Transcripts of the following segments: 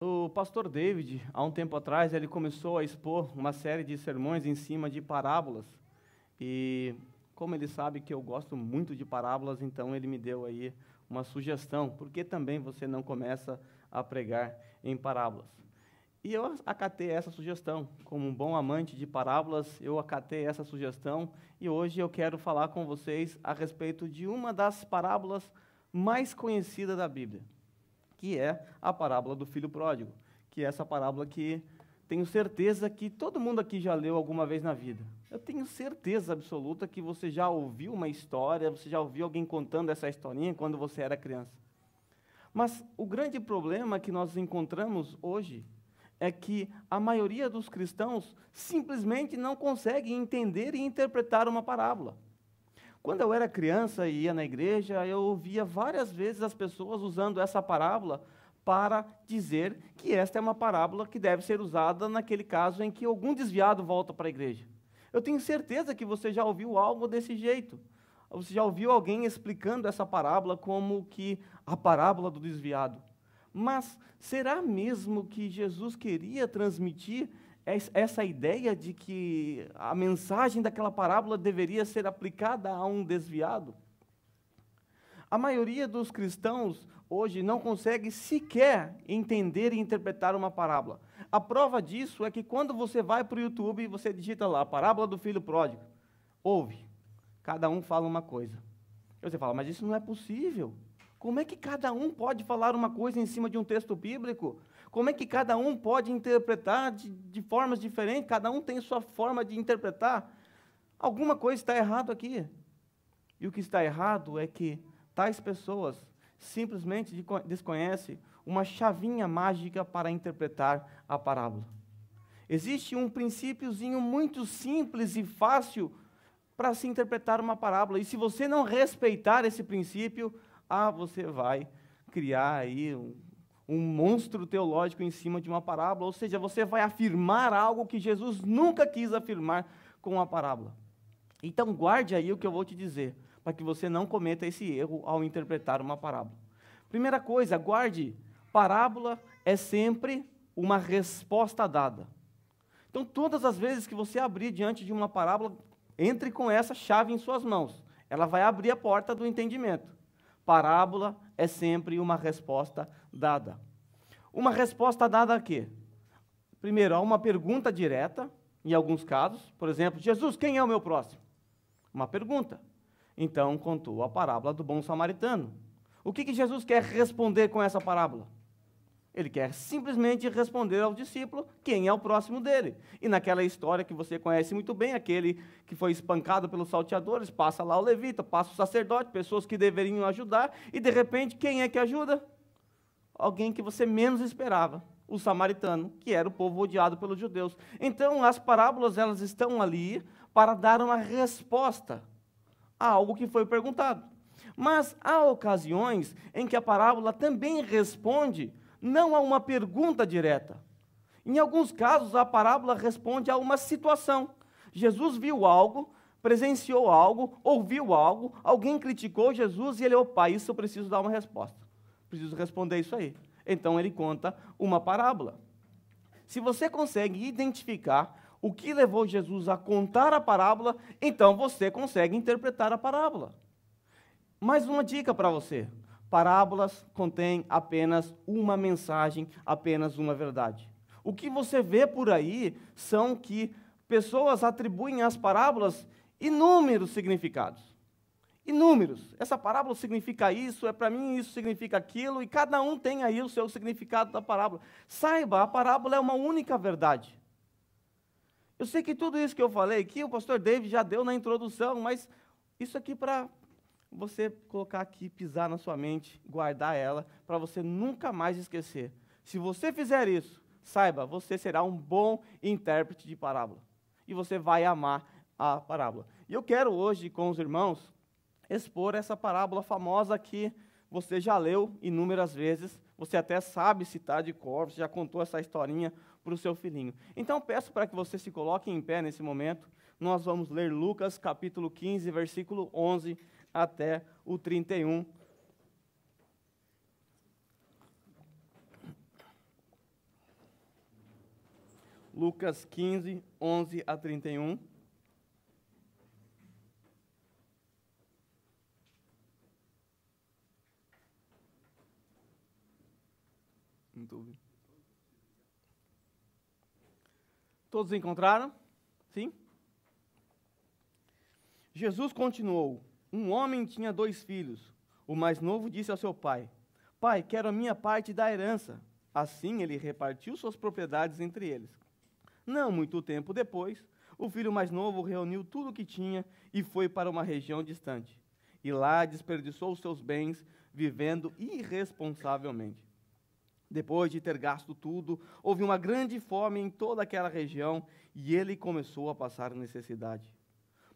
O pastor David, há um tempo atrás, ele começou a expor uma série de sermões em cima de parábolas. E como ele sabe que eu gosto muito de parábolas, então ele me deu aí uma sugestão, Por que também você não começa a pregar em parábolas. E eu acatei essa sugestão, como um bom amante de parábolas, eu acatei essa sugestão e hoje eu quero falar com vocês a respeito de uma das parábolas mais conhecidas da Bíblia que é a parábola do filho pródigo, que é essa parábola que tenho certeza que todo mundo aqui já leu alguma vez na vida. Eu tenho certeza absoluta que você já ouviu uma história, você já ouviu alguém contando essa historinha quando você era criança. Mas o grande problema que nós encontramos hoje é que a maioria dos cristãos simplesmente não consegue entender e interpretar uma parábola. Quando eu era criança e ia na igreja, eu ouvia várias vezes as pessoas usando essa parábola para dizer que esta é uma parábola que deve ser usada naquele caso em que algum desviado volta para a igreja. Eu tenho certeza que você já ouviu algo desse jeito. Você já ouviu alguém explicando essa parábola como que a parábola do desviado. Mas será mesmo que Jesus queria transmitir essa ideia de que a mensagem daquela parábola deveria ser aplicada a um desviado. A maioria dos cristãos hoje não consegue sequer entender e interpretar uma parábola. A prova disso é que quando você vai para o YouTube e você digita lá, parábola do filho pródigo, ouve, cada um fala uma coisa. E você fala, mas isso não é possível. Como é que cada um pode falar uma coisa em cima de um texto bíblico? Como é que cada um pode interpretar de, de formas diferentes? Cada um tem sua forma de interpretar. Alguma coisa está errada aqui. E o que está errado é que tais pessoas simplesmente desconhecem uma chavinha mágica para interpretar a parábola. Existe um princípiozinho muito simples e fácil para se interpretar uma parábola. E se você não respeitar esse princípio, ah, você vai criar aí um um monstro teológico em cima de uma parábola, ou seja, você vai afirmar algo que Jesus nunca quis afirmar com a parábola. Então guarde aí o que eu vou te dizer, para que você não cometa esse erro ao interpretar uma parábola. Primeira coisa, guarde, parábola é sempre uma resposta dada. Então todas as vezes que você abrir diante de uma parábola, entre com essa chave em suas mãos. Ela vai abrir a porta do entendimento. Parábola é sempre uma resposta dada. Uma resposta dada a quê? Primeiro, há uma pergunta direta, em alguns casos, por exemplo, Jesus, quem é o meu próximo? Uma pergunta. Então, contou a parábola do bom samaritano. O que, que Jesus quer responder com essa parábola? Ele quer simplesmente responder ao discípulo quem é o próximo dele. E naquela história que você conhece muito bem, aquele que foi espancado pelos salteadores, passa lá o levita, passa o sacerdote, pessoas que deveriam ajudar, e de repente quem é que ajuda? alguém que você menos esperava, o samaritano, que era o povo odiado pelos judeus. Então, as parábolas elas estão ali para dar uma resposta a algo que foi perguntado. Mas há ocasiões em que a parábola também responde não a uma pergunta direta. Em alguns casos, a parábola responde a uma situação. Jesus viu algo, presenciou algo, ouviu algo, alguém criticou Jesus e ele, opa, isso eu preciso dar uma resposta. Preciso responder isso aí. Então ele conta uma parábola. Se você consegue identificar o que levou Jesus a contar a parábola, então você consegue interpretar a parábola. Mais uma dica para você: parábolas contêm apenas uma mensagem, apenas uma verdade. O que você vê por aí são que pessoas atribuem às parábolas inúmeros significados e números. Essa parábola significa isso, é para mim isso significa aquilo, e cada um tem aí o seu significado da parábola. Saiba, a parábola é uma única verdade. Eu sei que tudo isso que eu falei, que o pastor David já deu na introdução, mas isso aqui para você colocar aqui, pisar na sua mente, guardar ela, para você nunca mais esquecer. Se você fizer isso, saiba, você será um bom intérprete de parábola. E você vai amar a parábola. E eu quero hoje, com os irmãos, expor essa parábola famosa que você já leu inúmeras vezes, você até sabe citar de cor, você já contou essa historinha para o seu filhinho. Então peço para que você se coloque em pé nesse momento. Nós vamos ler Lucas capítulo 15, versículo 11 até o 31. Lucas 15, 11 a 31. Todos encontraram? Sim? Jesus continuou: Um homem tinha dois filhos. O mais novo disse ao seu pai: Pai, quero a minha parte da herança. Assim ele repartiu suas propriedades entre eles. Não muito tempo depois, o filho mais novo reuniu tudo o que tinha e foi para uma região distante. E lá desperdiçou os seus bens, vivendo irresponsavelmente. Depois de ter gasto tudo, houve uma grande fome em toda aquela região e ele começou a passar necessidade.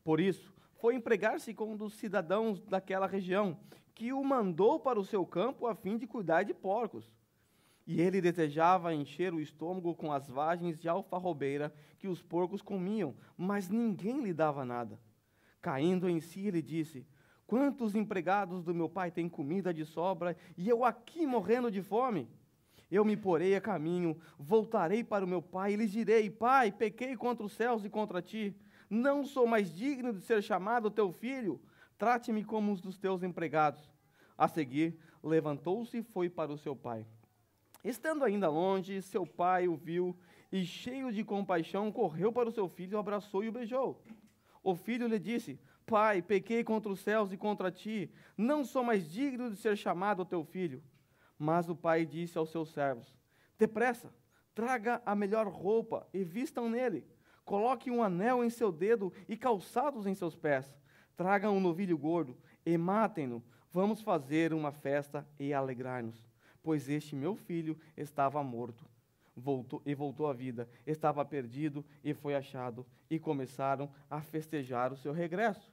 Por isso, foi empregar-se com um dos cidadãos daquela região, que o mandou para o seu campo a fim de cuidar de porcos. E ele desejava encher o estômago com as vagens de alfarrobeira que os porcos comiam, mas ninguém lhe dava nada. Caindo em si, ele disse: Quantos empregados do meu pai têm comida de sobra e eu aqui morrendo de fome? eu me porei a caminho, voltarei para o meu pai e lhe direi: Pai, pequei contra os céus e contra ti. Não sou mais digno de ser chamado teu filho. Trate-me como um dos teus empregados. A seguir, levantou-se e foi para o seu pai. Estando ainda longe, seu pai o viu e, cheio de compaixão, correu para o seu filho, o abraçou e o beijou. O filho lhe disse: Pai, pequei contra os céus e contra ti. Não sou mais digno de ser chamado teu filho mas o pai disse aos seus servos: Depressa, traga a melhor roupa e vistam nele. Coloque um anel em seu dedo e calçados em seus pés. Tragam um novilho gordo e matem-no. Vamos fazer uma festa e alegrar-nos. Pois este meu filho estava morto voltou, e voltou à vida. Estava perdido e foi achado. E começaram a festejar o seu regresso.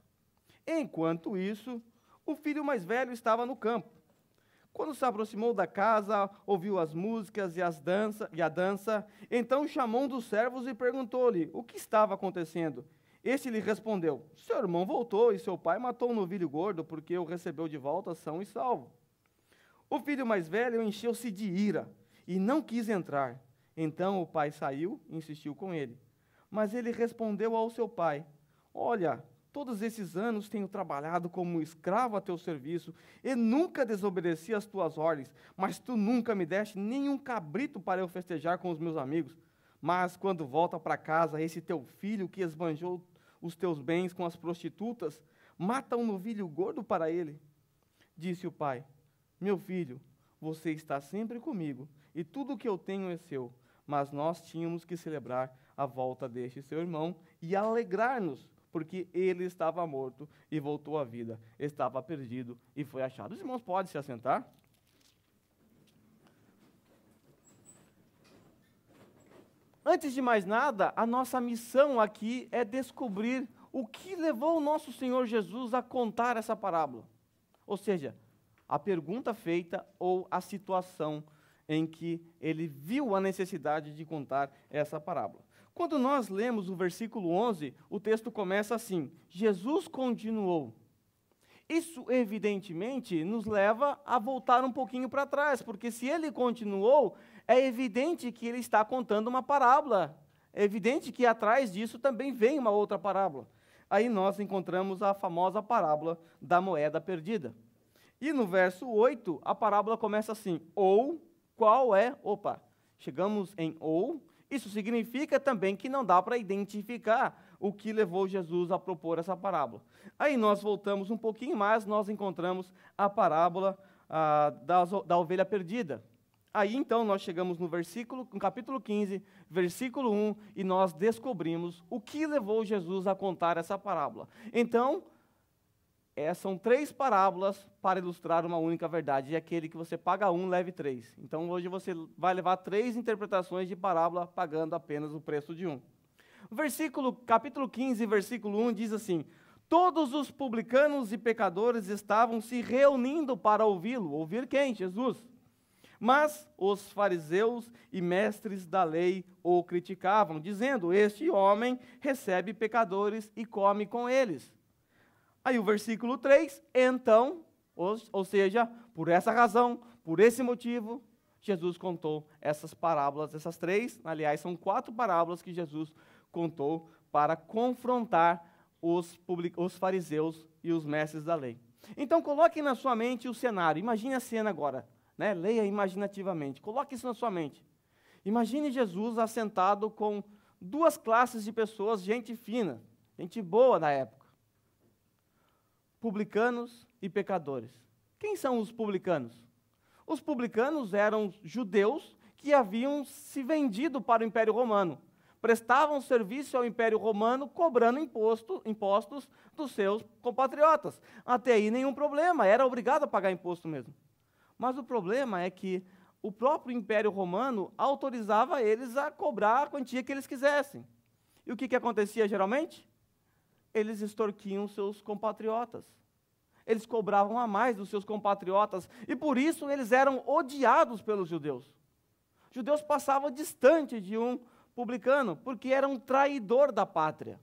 Enquanto isso, o filho mais velho estava no campo. Quando se aproximou da casa, ouviu as músicas e, as dança, e a dança. Então chamou um dos servos e perguntou-lhe o que estava acontecendo. Este lhe respondeu: Seu irmão voltou e seu pai matou um novilho gordo porque o recebeu de volta são e salvo. O filho mais velho encheu-se de ira e não quis entrar. Então o pai saiu e insistiu com ele. Mas ele respondeu ao seu pai: Olha, Todos esses anos tenho trabalhado como escravo a teu serviço e nunca desobedeci às tuas ordens, mas tu nunca me deste nenhum cabrito para eu festejar com os meus amigos. Mas quando volta para casa esse teu filho que esbanjou os teus bens com as prostitutas, mata um novilho gordo para ele. Disse o pai: Meu filho, você está sempre comigo e tudo o que eu tenho é seu. Mas nós tínhamos que celebrar a volta deste seu irmão e alegrar-nos porque ele estava morto e voltou à vida, estava perdido e foi achado. Os irmãos podem se assentar? Antes de mais nada, a nossa missão aqui é descobrir o que levou o nosso Senhor Jesus a contar essa parábola. Ou seja, a pergunta feita ou a situação em que ele viu a necessidade de contar essa parábola. Quando nós lemos o versículo 11, o texto começa assim: Jesus continuou. Isso, evidentemente, nos leva a voltar um pouquinho para trás, porque se ele continuou, é evidente que ele está contando uma parábola. É evidente que atrás disso também vem uma outra parábola. Aí nós encontramos a famosa parábola da moeda perdida. E no verso 8, a parábola começa assim: ou qual é, opa, chegamos em ou, isso significa também que não dá para identificar o que levou Jesus a propor essa parábola. Aí nós voltamos um pouquinho mais, nós encontramos a parábola ah, da, da ovelha perdida. Aí então nós chegamos no versículo, no capítulo 15, versículo 1, e nós descobrimos o que levou Jesus a contar essa parábola. Então, é, são três parábolas para ilustrar uma única verdade. E aquele que você paga um, leve três. Então hoje você vai levar três interpretações de parábola pagando apenas o preço de um. Versículo, capítulo 15, versículo 1 diz assim: Todos os publicanos e pecadores estavam se reunindo para ouvi-lo. Ouvir quem? Jesus. Mas os fariseus e mestres da lei o criticavam, dizendo: Este homem recebe pecadores e come com eles. Aí o versículo 3, então, ou, ou seja, por essa razão, por esse motivo, Jesus contou essas parábolas, essas três, aliás, são quatro parábolas que Jesus contou para confrontar os, public, os fariseus e os mestres da lei. Então, coloque na sua mente o cenário. Imagine a cena agora. Né? Leia imaginativamente. Coloque isso na sua mente. Imagine Jesus assentado com duas classes de pessoas, gente fina, gente boa na época publicanos e pecadores. Quem são os publicanos? Os publicanos eram judeus que haviam se vendido para o Império Romano. Prestavam serviço ao Império Romano cobrando imposto, impostos dos seus compatriotas. Até aí nenhum problema, era obrigado a pagar imposto mesmo. Mas o problema é que o próprio Império Romano autorizava eles a cobrar a quantia que eles quisessem. E o que, que acontecia geralmente? eles extorquiam seus compatriotas. Eles cobravam a mais dos seus compatriotas e por isso eles eram odiados pelos judeus. Judeus passavam distante de um publicano porque era um traidor da pátria.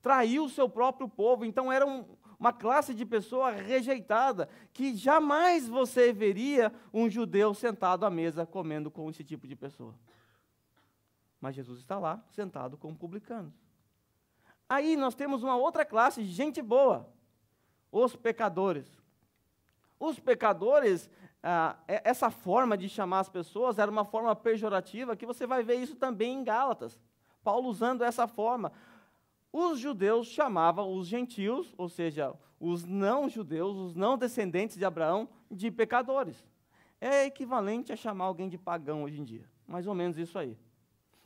Traiu o seu próprio povo, então era um, uma classe de pessoa rejeitada que jamais você veria um judeu sentado à mesa comendo com esse tipo de pessoa. Mas Jesus está lá, sentado com publicanos. Aí nós temos uma outra classe de gente boa, os pecadores. Os pecadores, ah, é, essa forma de chamar as pessoas era uma forma pejorativa, que você vai ver isso também em Gálatas. Paulo usando essa forma. Os judeus chamavam os gentios, ou seja, os não-judeus, os não-descendentes de Abraão, de pecadores. É equivalente a chamar alguém de pagão hoje em dia. Mais ou menos isso aí.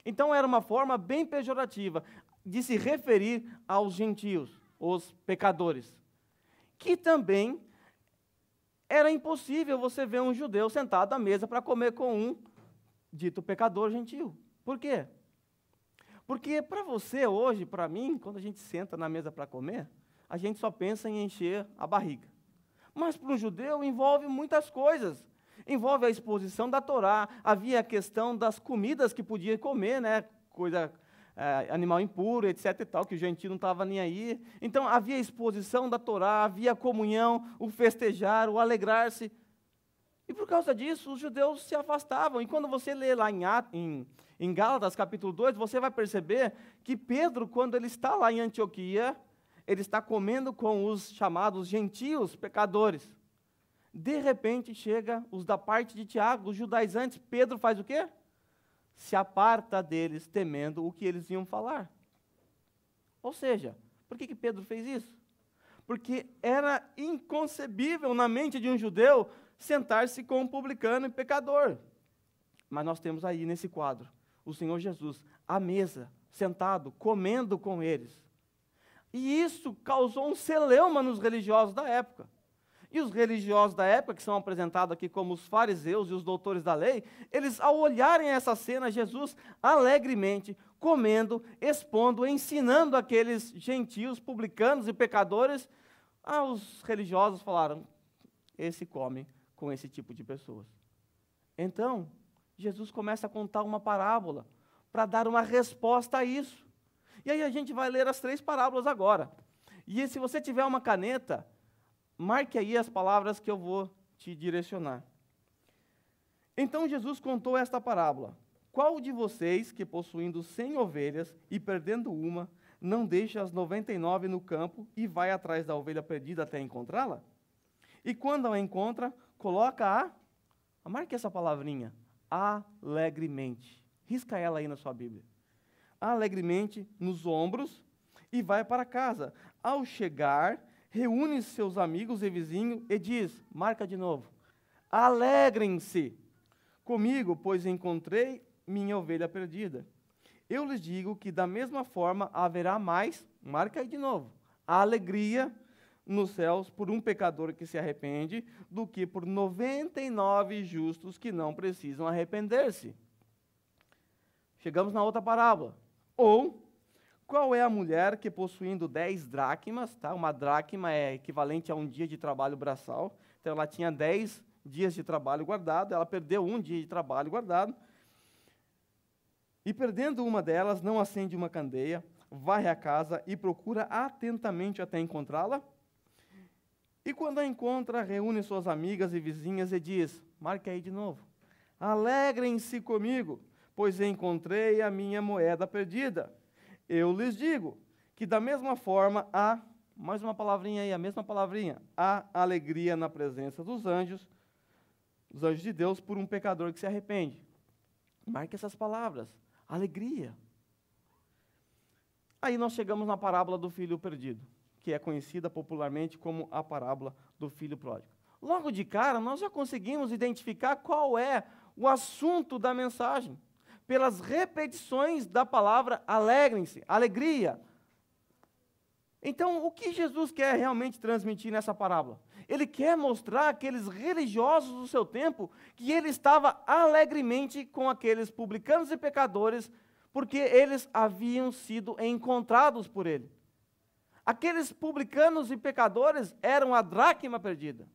Então era uma forma bem pejorativa de se referir aos gentios, os pecadores. Que também era impossível você ver um judeu sentado à mesa para comer com um dito pecador gentil. Por quê? Porque para você hoje, para mim, quando a gente senta na mesa para comer, a gente só pensa em encher a barriga. Mas para um judeu envolve muitas coisas. Envolve a exposição da Torá, havia a questão das comidas que podia comer, né? Coisa é, animal impuro, etc. e tal, que o gentio não estava nem aí. Então havia exposição da Torá, havia comunhão, o festejar, o alegrar-se. E por causa disso, os judeus se afastavam. E quando você lê lá em, em, em Gálatas, capítulo 2, você vai perceber que Pedro, quando ele está lá em Antioquia, ele está comendo com os chamados gentios pecadores. De repente chega os da parte de Tiago, os judaizantes. Pedro faz o quê? se aparta deles, temendo o que eles iam falar. Ou seja, por que, que Pedro fez isso? Porque era inconcebível na mente de um judeu sentar-se com um publicano e pecador. Mas nós temos aí nesse quadro o Senhor Jesus à mesa, sentado, comendo com eles. E isso causou um celeuma nos religiosos da época. E os religiosos da época, que são apresentados aqui como os fariseus e os doutores da lei, eles, ao olharem essa cena, Jesus alegremente comendo, expondo, ensinando aqueles gentios, publicanos e pecadores, ah, os religiosos falaram: esse come com esse tipo de pessoas. Então, Jesus começa a contar uma parábola para dar uma resposta a isso. E aí a gente vai ler as três parábolas agora. E se você tiver uma caneta, Marque aí as palavras que eu vou te direcionar. Então Jesus contou esta parábola: Qual de vocês que possuindo cem ovelhas e perdendo uma, não deixa as noventa e nove no campo e vai atrás da ovelha perdida até encontrá-la? E quando a encontra, coloca a, marque essa palavrinha, alegremente. Risca ela aí na sua Bíblia. Alegremente nos ombros e vai para casa. Ao chegar, reúne seus amigos e vizinhos e diz: marca de novo. Alegrem-se comigo, pois encontrei minha ovelha perdida. Eu lhes digo que da mesma forma haverá mais, marca aí de novo, alegria nos céus por um pecador que se arrepende do que por 99 justos que não precisam arrepender-se. Chegamos na outra parábola. Ou qual é a mulher que possuindo 10 dracmas, tá? Uma dracma é equivalente a um dia de trabalho braçal. Então ela tinha 10 dias de trabalho guardado, ela perdeu um dia de trabalho guardado. E perdendo uma delas, não acende uma candeia, varre a casa e procura atentamente até encontrá-la. E quando a encontra, reúne suas amigas e vizinhas e diz: Marque aí de novo. Alegrem-se comigo, pois encontrei a minha moeda perdida eu lhes digo que da mesma forma há, mais uma palavrinha aí, a mesma palavrinha, há alegria na presença dos anjos, dos anjos de Deus, por um pecador que se arrepende. Marque essas palavras, alegria. Aí nós chegamos na parábola do filho perdido, que é conhecida popularmente como a parábola do filho pródigo. Logo de cara, nós já conseguimos identificar qual é o assunto da mensagem pelas repetições da palavra alegrem-se, alegria. Então, o que Jesus quer realmente transmitir nessa parábola? Ele quer mostrar àqueles religiosos do seu tempo que ele estava alegremente com aqueles publicanos e pecadores, porque eles haviam sido encontrados por ele. Aqueles publicanos e pecadores eram a dracma perdida,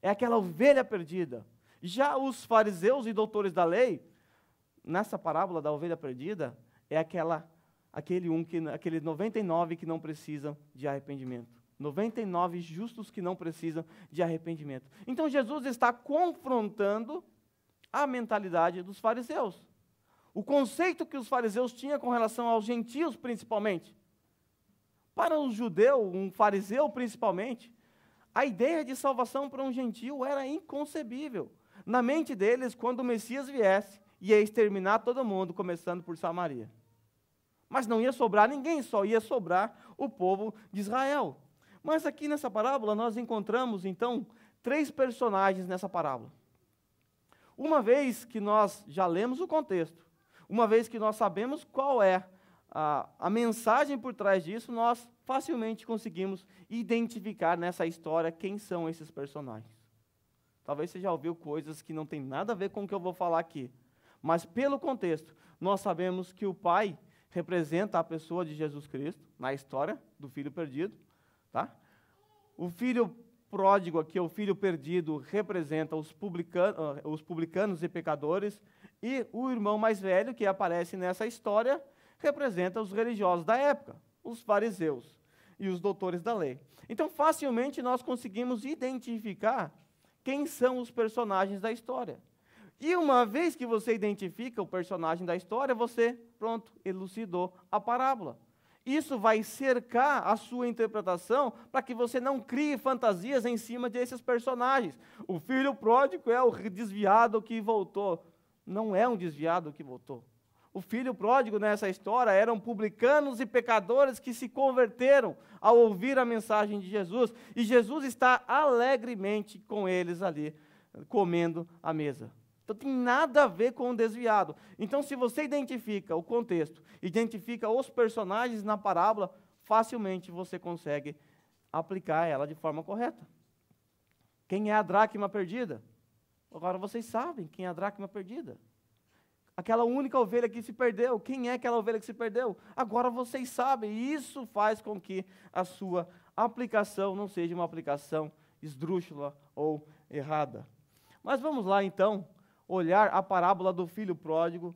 é aquela ovelha perdida. Já os fariseus e doutores da lei nessa parábola da ovelha perdida, é aquela aquele um que aquele 99 que não precisam de arrependimento. 99 justos que não precisam de arrependimento. Então Jesus está confrontando a mentalidade dos fariseus. O conceito que os fariseus tinham com relação aos gentios, principalmente. Para um judeu, um fariseu principalmente, a ideia de salvação para um gentio era inconcebível. Na mente deles, quando o Messias viesse, ia exterminar todo mundo, começando por Samaria. Mas não ia sobrar ninguém, só ia sobrar o povo de Israel. Mas aqui nessa parábola nós encontramos então três personagens nessa parábola. Uma vez que nós já lemos o contexto, uma vez que nós sabemos qual é a, a mensagem por trás disso, nós facilmente conseguimos identificar nessa história quem são esses personagens. Talvez você já ouviu coisas que não tem nada a ver com o que eu vou falar aqui. Mas pelo contexto, nós sabemos que o pai representa a pessoa de Jesus Cristo na história do filho perdido, tá? O filho pródigo aqui, o filho perdido, representa os, publicano, ah, os publicanos e pecadores, e o irmão mais velho que aparece nessa história representa os religiosos da época, os fariseus e os doutores da lei. Então, facilmente nós conseguimos identificar quem são os personagens da história. E uma vez que você identifica o personagem da história, você, pronto, elucidou a parábola. Isso vai cercar a sua interpretação para que você não crie fantasias em cima desses personagens. O filho pródigo é o desviado que voltou. Não é um desviado que voltou. O filho pródigo nessa história eram publicanos e pecadores que se converteram ao ouvir a mensagem de Jesus. E Jesus está alegremente com eles ali, comendo a mesa. Então tem nada a ver com o desviado. Então, se você identifica o contexto, identifica os personagens na parábola, facilmente você consegue aplicar ela de forma correta. Quem é a dracma perdida? Agora vocês sabem quem é a dracma perdida. Aquela única ovelha que se perdeu. Quem é aquela ovelha que se perdeu? Agora vocês sabem. E isso faz com que a sua aplicação não seja uma aplicação esdrúxula ou errada. Mas vamos lá então olhar a parábola do filho pródigo,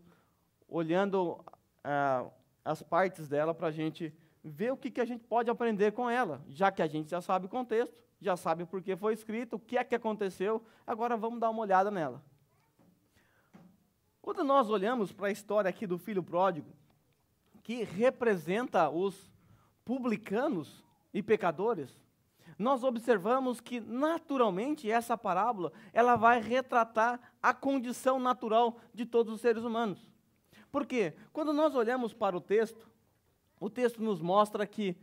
olhando é, as partes dela para a gente ver o que, que a gente pode aprender com ela, já que a gente já sabe o contexto, já sabe por que foi escrito, o que é que aconteceu, agora vamos dar uma olhada nela. Quando nós olhamos para a história aqui do filho pródigo, que representa os publicanos e pecadores, nós observamos que naturalmente essa parábola, ela vai retratar a condição natural de todos os seres humanos. Por quê? Quando nós olhamos para o texto, o texto nos mostra que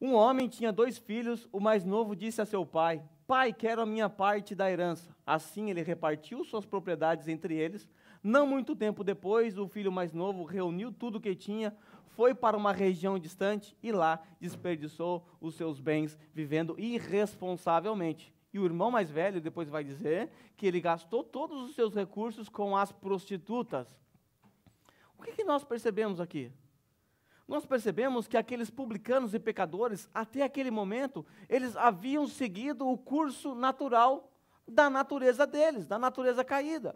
um homem tinha dois filhos, o mais novo disse a seu pai: Pai, quero a minha parte da herança. Assim ele repartiu suas propriedades entre eles. Não muito tempo depois, o filho mais novo reuniu tudo o que tinha, foi para uma região distante e lá desperdiçou os seus bens, vivendo irresponsavelmente. E o irmão mais velho depois vai dizer que ele gastou todos os seus recursos com as prostitutas. O que, que nós percebemos aqui? Nós percebemos que aqueles publicanos e pecadores, até aquele momento, eles haviam seguido o curso natural da natureza deles, da natureza caída.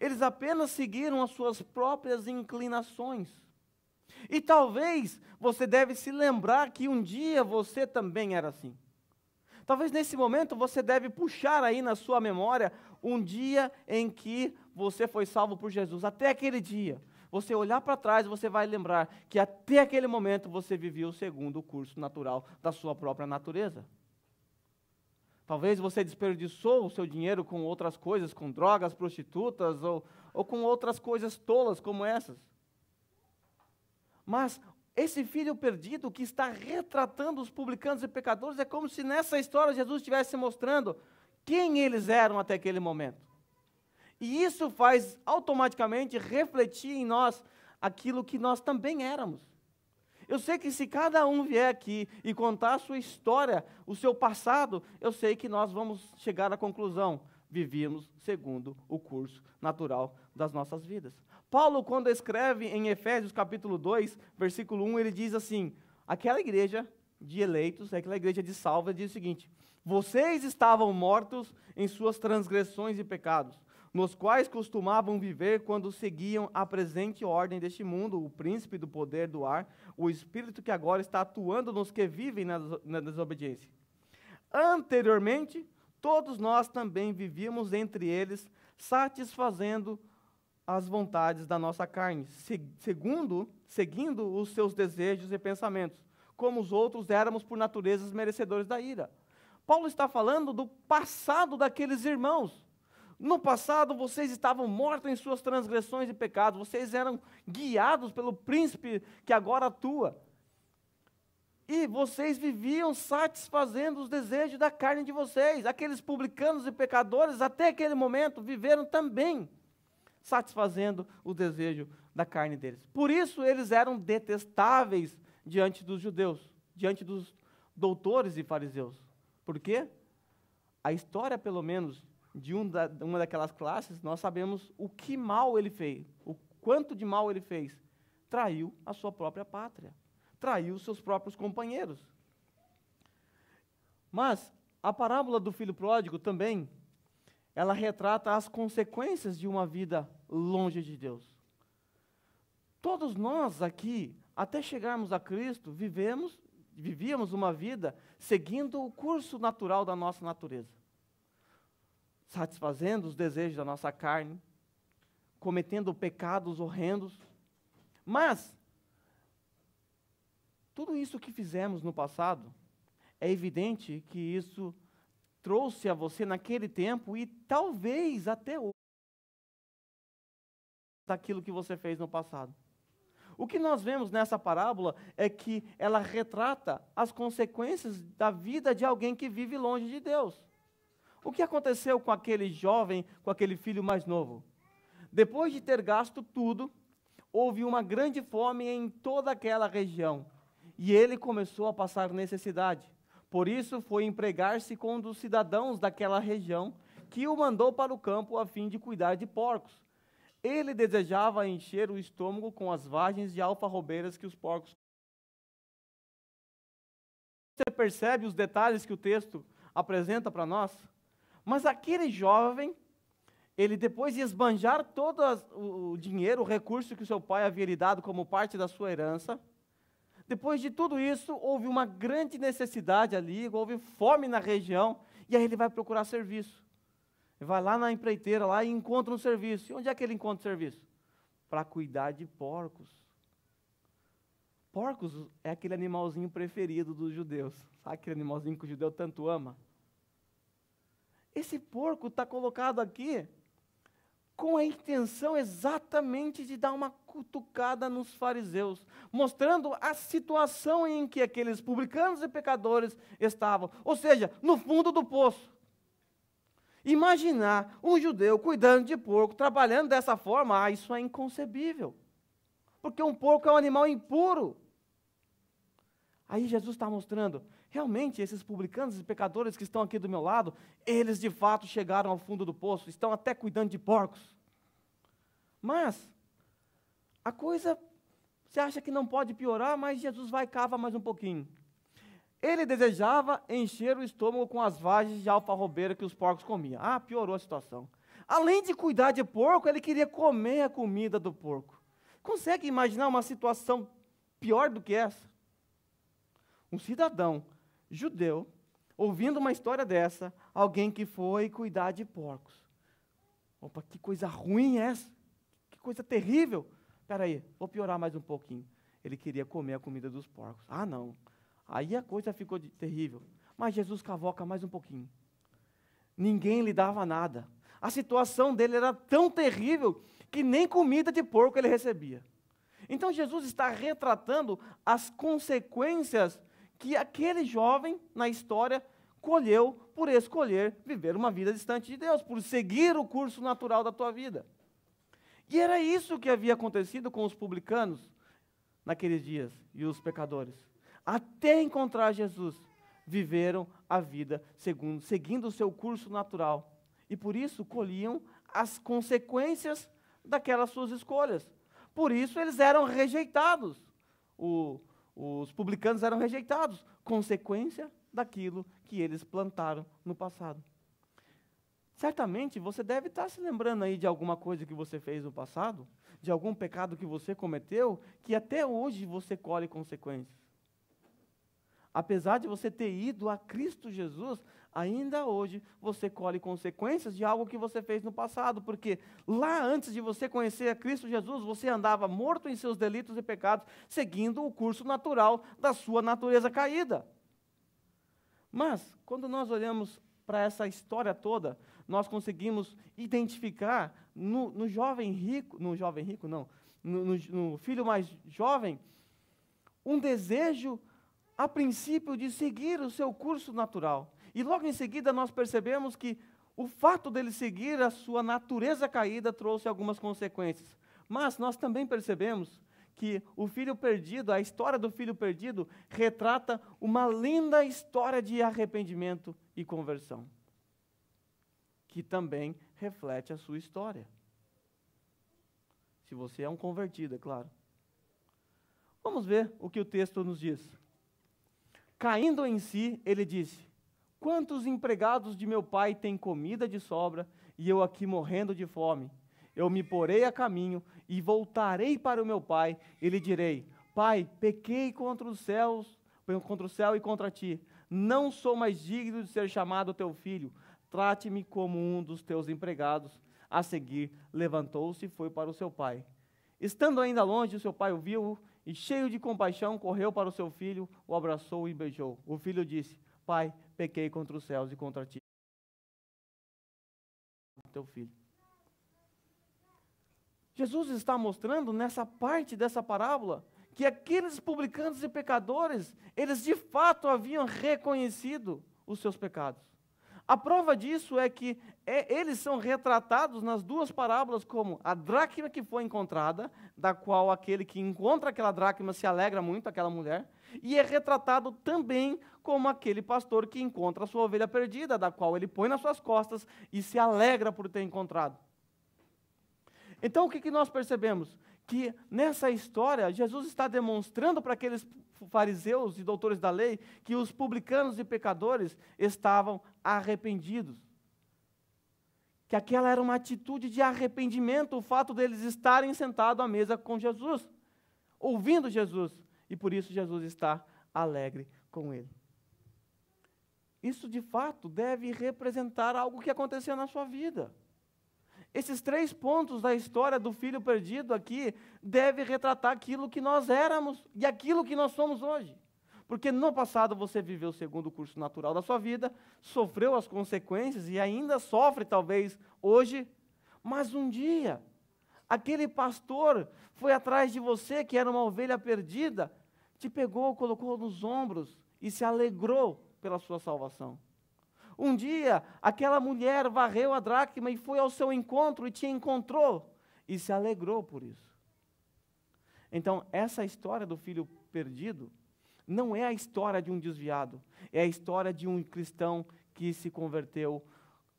Eles apenas seguiram as suas próprias inclinações. E talvez você deve se lembrar que um dia você também era assim. Talvez nesse momento você deve puxar aí na sua memória um dia em que você foi salvo por Jesus. Até aquele dia, você olhar para trás, você vai lembrar que até aquele momento você vivia o segundo curso natural da sua própria natureza. Talvez você desperdiçou o seu dinheiro com outras coisas, com drogas, prostitutas ou, ou com outras coisas tolas como essas. Mas esse filho perdido que está retratando os publicanos e pecadores é como se nessa história Jesus estivesse mostrando quem eles eram até aquele momento. E isso faz automaticamente refletir em nós aquilo que nós também éramos. Eu sei que se cada um vier aqui e contar a sua história, o seu passado, eu sei que nós vamos chegar à conclusão: vivíamos segundo o curso natural das nossas vidas. Paulo, quando escreve em Efésios capítulo 2, versículo 1, ele diz assim: aquela igreja de eleitos, é aquela igreja de salva, diz o seguinte: vocês estavam mortos em suas transgressões e pecados, nos quais costumavam viver quando seguiam a presente ordem deste mundo, o príncipe do poder do ar, o espírito que agora está atuando nos que vivem na desobediência. Anteriormente, todos nós também vivíamos entre eles, satisfazendo as vontades da nossa carne, segundo, seguindo os seus desejos e pensamentos, como os outros éramos por naturezas merecedores da ira. Paulo está falando do passado daqueles irmãos. No passado, vocês estavam mortos em suas transgressões e pecados, vocês eram guiados pelo príncipe que agora atua. E vocês viviam satisfazendo os desejos da carne de vocês. Aqueles publicanos e pecadores, até aquele momento, viveram também satisfazendo o desejo da carne deles. Por isso eles eram detestáveis diante dos judeus, diante dos doutores e fariseus. Por quê? A história, pelo menos, de um da, uma daquelas classes, nós sabemos o que mal ele fez, o quanto de mal ele fez. Traiu a sua própria pátria, traiu seus próprios companheiros. Mas a parábola do filho pródigo também ela retrata as consequências de uma vida longe de Deus. Todos nós aqui, até chegarmos a Cristo, vivemos, vivíamos uma vida seguindo o curso natural da nossa natureza, satisfazendo os desejos da nossa carne, cometendo pecados horrendos. Mas tudo isso que fizemos no passado, é evidente que isso trouxe a você naquele tempo e talvez até hoje daquilo que você fez no passado. O que nós vemos nessa parábola é que ela retrata as consequências da vida de alguém que vive longe de Deus. O que aconteceu com aquele jovem, com aquele filho mais novo? Depois de ter gasto tudo, houve uma grande fome em toda aquela região e ele começou a passar necessidade. Por isso foi empregar-se com um dos cidadãos daquela região, que o mandou para o campo a fim de cuidar de porcos. Ele desejava encher o estômago com as vagens de alfarrobeiras que os porcos. Você percebe os detalhes que o texto apresenta para nós? Mas aquele jovem, ele depois de esbanjar todo o dinheiro, o recurso que o seu pai havia lhe dado como parte da sua herança, depois de tudo isso, houve uma grande necessidade ali, houve fome na região, e aí ele vai procurar serviço. Ele vai lá na empreiteira lá e encontra um serviço. E onde é que ele encontra o serviço? Para cuidar de porcos. Porcos é aquele animalzinho preferido dos judeus. Sabe aquele animalzinho que o judeu tanto ama? Esse porco está colocado aqui com a intenção exatamente de dar uma cutucada nos fariseus, mostrando a situação em que aqueles publicanos e pecadores estavam, ou seja, no fundo do poço. Imaginar um judeu cuidando de porco, trabalhando dessa forma, ah, isso é inconcebível. Porque um porco é um animal impuro. Aí Jesus está mostrando realmente esses publicanos e pecadores que estão aqui do meu lado, eles de fato chegaram ao fundo do poço, estão até cuidando de porcos. Mas a coisa você acha que não pode piorar, mas Jesus vai e cava mais um pouquinho. Ele desejava encher o estômago com as vagens de alfarrobeira que os porcos comiam. Ah, piorou a situação. Além de cuidar de porco, ele queria comer a comida do porco. Consegue imaginar uma situação pior do que essa? Um cidadão judeu, ouvindo uma história dessa, alguém que foi cuidar de porcos. Opa, que coisa ruim é essa! Que coisa terrível! Peraí, aí, vou piorar mais um pouquinho. Ele queria comer a comida dos porcos. Ah, não. Aí a coisa ficou de, terrível. Mas Jesus cavoca mais um pouquinho. Ninguém lhe dava nada. A situação dele era tão terrível que nem comida de porco ele recebia. Então Jesus está retratando as consequências que aquele jovem na história colheu por escolher viver uma vida distante de Deus, por seguir o curso natural da tua vida. E era isso que havia acontecido com os publicanos naqueles dias e os pecadores. Até encontrar Jesus, viveram a vida segundo, seguindo o seu curso natural. E por isso colhiam as consequências daquelas suas escolhas. Por isso eles eram rejeitados. O os publicanos eram rejeitados, consequência daquilo que eles plantaram no passado. Certamente você deve estar se lembrando aí de alguma coisa que você fez no passado, de algum pecado que você cometeu, que até hoje você colhe consequências. Apesar de você ter ido a Cristo Jesus, ainda hoje você colhe consequências de algo que você fez no passado, porque lá antes de você conhecer a Cristo Jesus, você andava morto em seus delitos e pecados, seguindo o curso natural da sua natureza caída. Mas, quando nós olhamos para essa história toda, nós conseguimos identificar no, no, jovem rico, no jovem rico não, no, no, no filho mais jovem, um desejo a princípio de seguir o seu curso natural. E logo em seguida nós percebemos que o fato dele seguir a sua natureza caída trouxe algumas consequências. Mas nós também percebemos que o filho perdido, a história do filho perdido, retrata uma linda história de arrependimento e conversão, que também reflete a sua história. Se você é um convertido, é claro. Vamos ver o que o texto nos diz. Caindo em si, ele disse: Quantos empregados de meu pai têm comida de sobra e eu aqui morrendo de fome? Eu me porei a caminho e voltarei para o meu pai e lhe direi: Pai, pequei contra os céus, contra o céu e contra ti. Não sou mais digno de ser chamado teu filho. Trate-me como um dos teus empregados. A seguir, levantou-se e foi para o seu pai. Estando ainda longe, o seu pai o viu e, cheio de compaixão, correu para o seu filho, o abraçou e beijou. O filho disse: Pai, pequei contra os céus e contra ti, teu filho. Jesus está mostrando nessa parte dessa parábola que aqueles publicanos e pecadores, eles de fato haviam reconhecido os seus pecados. A prova disso é que é, eles são retratados nas duas parábolas como a dracma que foi encontrada, da qual aquele que encontra aquela dracma se alegra muito, aquela mulher, e é retratado também como aquele pastor que encontra a sua ovelha perdida, da qual ele põe nas suas costas e se alegra por ter encontrado. Então, o que, que nós percebemos? Que nessa história, Jesus está demonstrando para aqueles fariseus e doutores da lei que os publicanos e pecadores estavam arrependidos que aquela era uma atitude de arrependimento, o fato deles estarem sentados à mesa com Jesus, ouvindo Jesus e por isso Jesus está alegre com ele. Isso de fato deve representar algo que aconteceu na sua vida. Esses três pontos da história do filho perdido aqui deve retratar aquilo que nós éramos e aquilo que nós somos hoje. Porque no passado você viveu segundo o curso natural da sua vida, sofreu as consequências e ainda sofre, talvez, hoje. Mas um dia Aquele pastor foi atrás de você, que era uma ovelha perdida, te pegou, colocou nos ombros e se alegrou pela sua salvação. Um dia, aquela mulher varreu a dracma e foi ao seu encontro e te encontrou e se alegrou por isso. Então, essa história do filho perdido não é a história de um desviado, é a história de um cristão que se converteu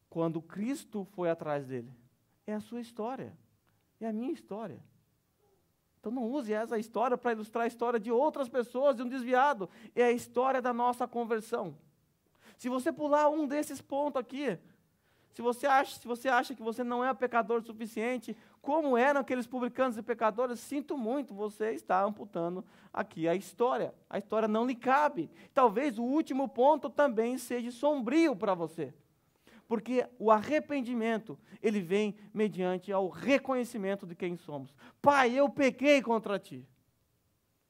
quando Cristo foi atrás dele. É a sua história. É a minha história. Então não use essa história para ilustrar a história de outras pessoas, de um desviado. É a história da nossa conversão. Se você pular um desses pontos aqui, se você acha, se você acha que você não é pecador suficiente, como eram é aqueles publicanos e pecadores, sinto muito, você está amputando aqui a história. A história não lhe cabe. Talvez o último ponto também seja sombrio para você. Porque o arrependimento, ele vem mediante ao reconhecimento de quem somos. Pai, eu pequei contra ti.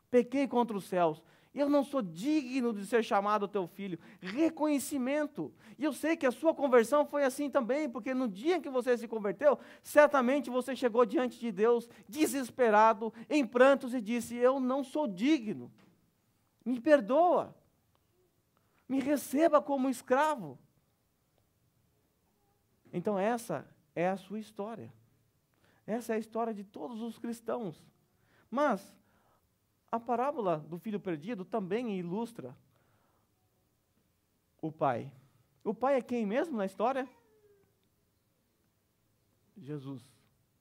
Pequei contra os céus. Eu não sou digno de ser chamado teu filho. Reconhecimento. E eu sei que a sua conversão foi assim também, porque no dia em que você se converteu, certamente você chegou diante de Deus desesperado, em prantos e disse: Eu não sou digno. Me perdoa. Me receba como escravo. Então, essa é a sua história. Essa é a história de todos os cristãos. Mas a parábola do filho perdido também ilustra o pai. O pai é quem mesmo na história? Jesus,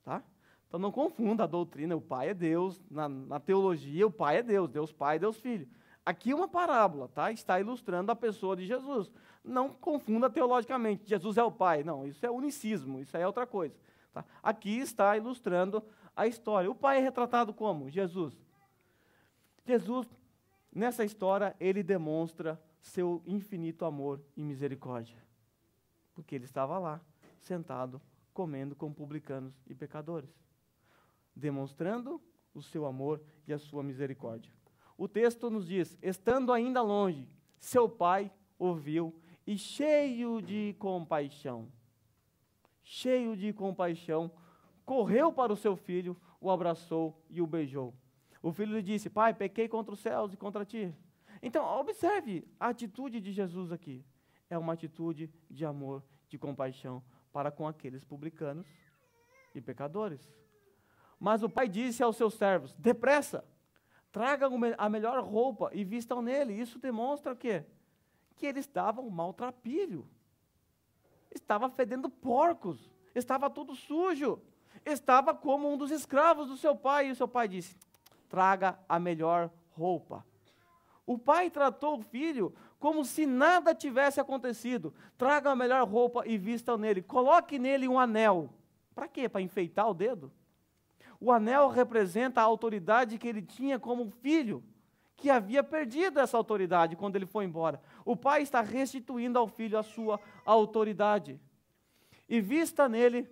tá? Então não confunda a doutrina, o pai é Deus, na, na teologia o pai é Deus, Deus pai, Deus filho. Aqui é uma parábola, tá? Está ilustrando a pessoa de Jesus. Não confunda teologicamente, Jesus é o Pai. Não, isso é unicismo, isso aí é outra coisa. Tá? Aqui está ilustrando a história. O Pai é retratado como? Jesus. Jesus, nessa história, ele demonstra seu infinito amor e misericórdia. Porque ele estava lá, sentado, comendo com publicanos e pecadores, demonstrando o seu amor e a sua misericórdia. O texto nos diz: estando ainda longe, seu pai ouviu e, cheio de compaixão, cheio de compaixão, correu para o seu filho, o abraçou e o beijou. O filho lhe disse: Pai, pequei contra os céus e contra ti. Então, observe a atitude de Jesus aqui. É uma atitude de amor, de compaixão para com aqueles publicanos e pecadores. Mas o pai disse aos seus servos: Depressa, Tragam a melhor roupa e vistam nele. Isso demonstra o quê? Que ele estava um maltrapilho. Estava fedendo porcos. Estava todo sujo. Estava como um dos escravos do seu pai. E o seu pai disse: Traga a melhor roupa. O pai tratou o filho como se nada tivesse acontecido. Traga a melhor roupa e vistam nele. Coloque nele um anel. Para quê? Para enfeitar o dedo? O anel representa a autoridade que ele tinha como filho, que havia perdido essa autoridade quando ele foi embora. O pai está restituindo ao filho a sua autoridade. E vista nele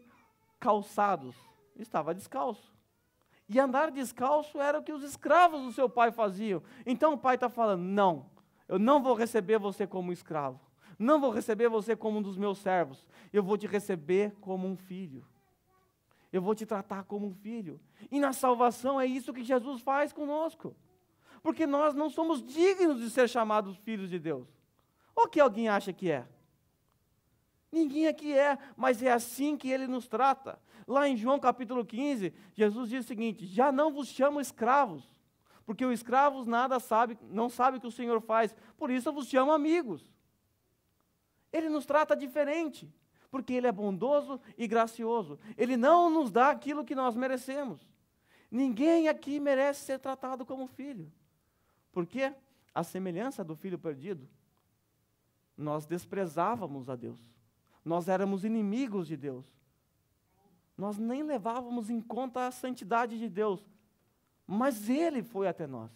calçados, estava descalço. E andar descalço era o que os escravos do seu pai faziam. Então o pai está falando: não, eu não vou receber você como escravo. Não vou receber você como um dos meus servos. Eu vou te receber como um filho. Eu vou te tratar como um filho. E na salvação é isso que Jesus faz conosco. Porque nós não somos dignos de ser chamados filhos de Deus. Ou que alguém acha que é? Ninguém aqui é, mas é assim que ele nos trata. Lá em João capítulo 15, Jesus diz o seguinte: Já não vos chamo escravos, porque os escravos nada sabe, não sabe o que o Senhor faz, por isso eu vos chamo amigos. Ele nos trata diferente porque Ele é bondoso e gracioso. Ele não nos dá aquilo que nós merecemos. Ninguém aqui merece ser tratado como filho. Porque a semelhança do filho perdido, nós desprezávamos a Deus. Nós éramos inimigos de Deus. Nós nem levávamos em conta a santidade de Deus. Mas Ele foi até nós.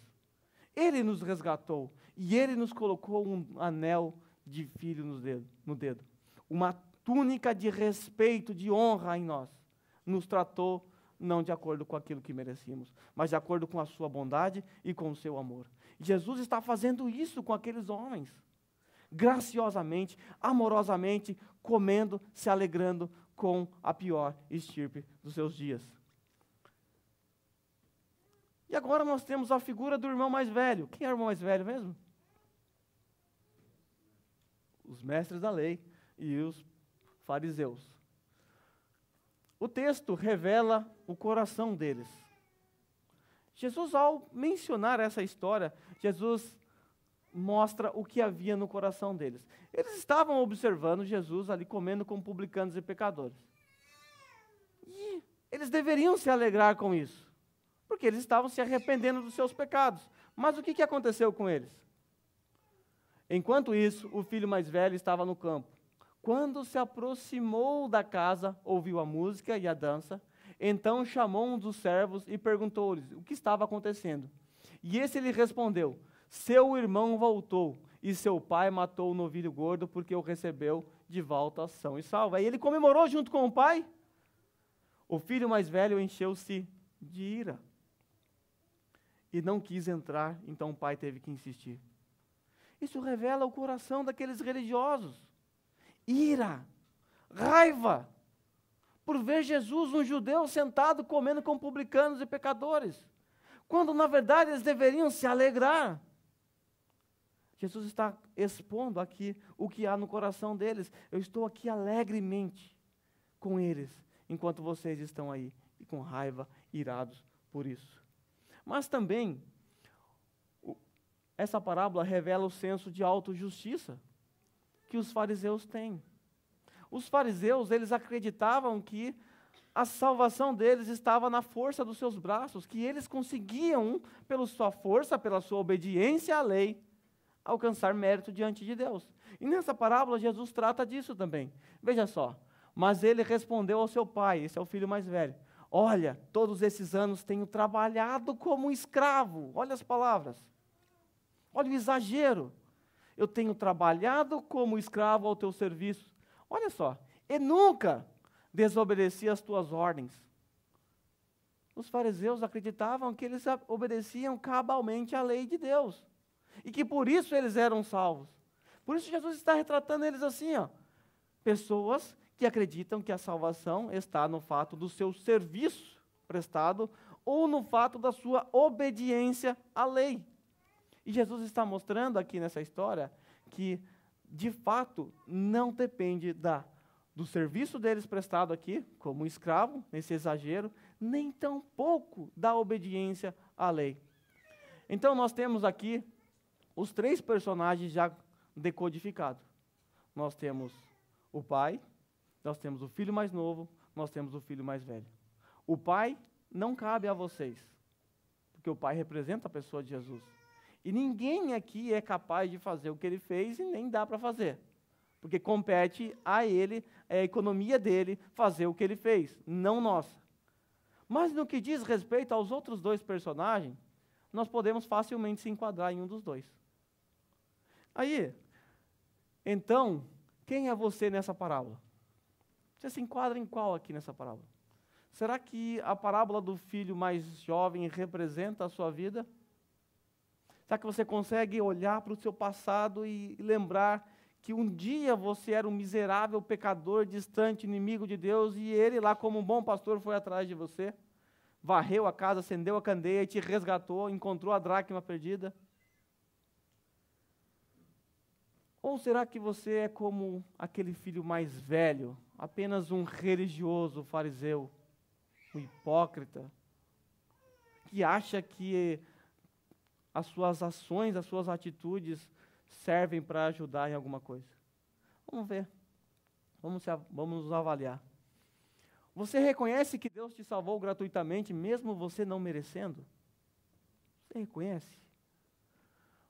Ele nos resgatou. E Ele nos colocou um anel de filho no dedo. No dedo uma túnica de respeito, de honra em nós. Nos tratou não de acordo com aquilo que merecíamos, mas de acordo com a sua bondade e com o seu amor. Jesus está fazendo isso com aqueles homens. Graciosamente, amorosamente, comendo, se alegrando com a pior estirpe dos seus dias. E agora nós temos a figura do irmão mais velho. Quem é o irmão mais velho mesmo? Os mestres da lei e os fariseus. O texto revela o coração deles. Jesus, ao mencionar essa história, Jesus mostra o que havia no coração deles. Eles estavam observando Jesus ali comendo com publicanos e pecadores. E eles deveriam se alegrar com isso, porque eles estavam se arrependendo dos seus pecados. Mas o que aconteceu com eles? Enquanto isso, o filho mais velho estava no campo. Quando se aproximou da casa, ouviu a música e a dança. Então chamou um dos servos e perguntou-lhes o que estava acontecendo. E esse lhe respondeu: Seu irmão voltou e seu pai matou o novilho gordo porque o recebeu de volta são e salvo. Aí ele comemorou junto com o pai. O filho mais velho encheu-se de ira e não quis entrar, então o pai teve que insistir. Isso revela o coração daqueles religiosos ira, raiva, por ver Jesus, um judeu, sentado comendo com publicanos e pecadores, quando na verdade eles deveriam se alegrar. Jesus está expondo aqui o que há no coração deles. Eu estou aqui alegremente com eles, enquanto vocês estão aí e com raiva, irados por isso. Mas também, essa parábola revela o senso de autojustiça que os fariseus têm. Os fariseus, eles acreditavam que a salvação deles estava na força dos seus braços, que eles conseguiam, pela sua força, pela sua obediência à lei, alcançar mérito diante de Deus. E nessa parábola, Jesus trata disso também. Veja só. Mas ele respondeu ao seu pai, esse é o filho mais velho: Olha, todos esses anos tenho trabalhado como escravo. Olha as palavras. Olha o exagero eu tenho trabalhado como escravo ao teu serviço. Olha só, e nunca desobedeci as tuas ordens. Os fariseus acreditavam que eles obedeciam cabalmente à lei de Deus e que por isso eles eram salvos. Por isso Jesus está retratando eles assim, ó, pessoas que acreditam que a salvação está no fato do seu serviço prestado ou no fato da sua obediência à lei. E Jesus está mostrando aqui nessa história que, de fato, não depende da, do serviço deles prestado aqui, como escravo, nesse exagero, nem tampouco da obediência à lei. Então, nós temos aqui os três personagens já decodificados. Nós temos o pai, nós temos o filho mais novo, nós temos o filho mais velho. O pai não cabe a vocês, porque o pai representa a pessoa de Jesus. E ninguém aqui é capaz de fazer o que ele fez e nem dá para fazer. Porque compete a ele, é a economia dele, fazer o que ele fez, não nossa. Mas no que diz respeito aos outros dois personagens, nós podemos facilmente se enquadrar em um dos dois. Aí, então, quem é você nessa parábola? Você se enquadra em qual aqui nessa parábola? Será que a parábola do filho mais jovem representa a sua vida? Será que você consegue olhar para o seu passado e lembrar que um dia você era um miserável pecador, distante, inimigo de Deus, e ele lá como um bom pastor foi atrás de você, varreu a casa, acendeu a candeia, te resgatou, encontrou a dracma perdida? Ou será que você é como aquele filho mais velho, apenas um religioso fariseu, um hipócrita, que acha que as suas ações, as suas atitudes servem para ajudar em alguma coisa? Vamos ver. Vamos, se, vamos nos avaliar. Você reconhece que Deus te salvou gratuitamente, mesmo você não merecendo? Você reconhece?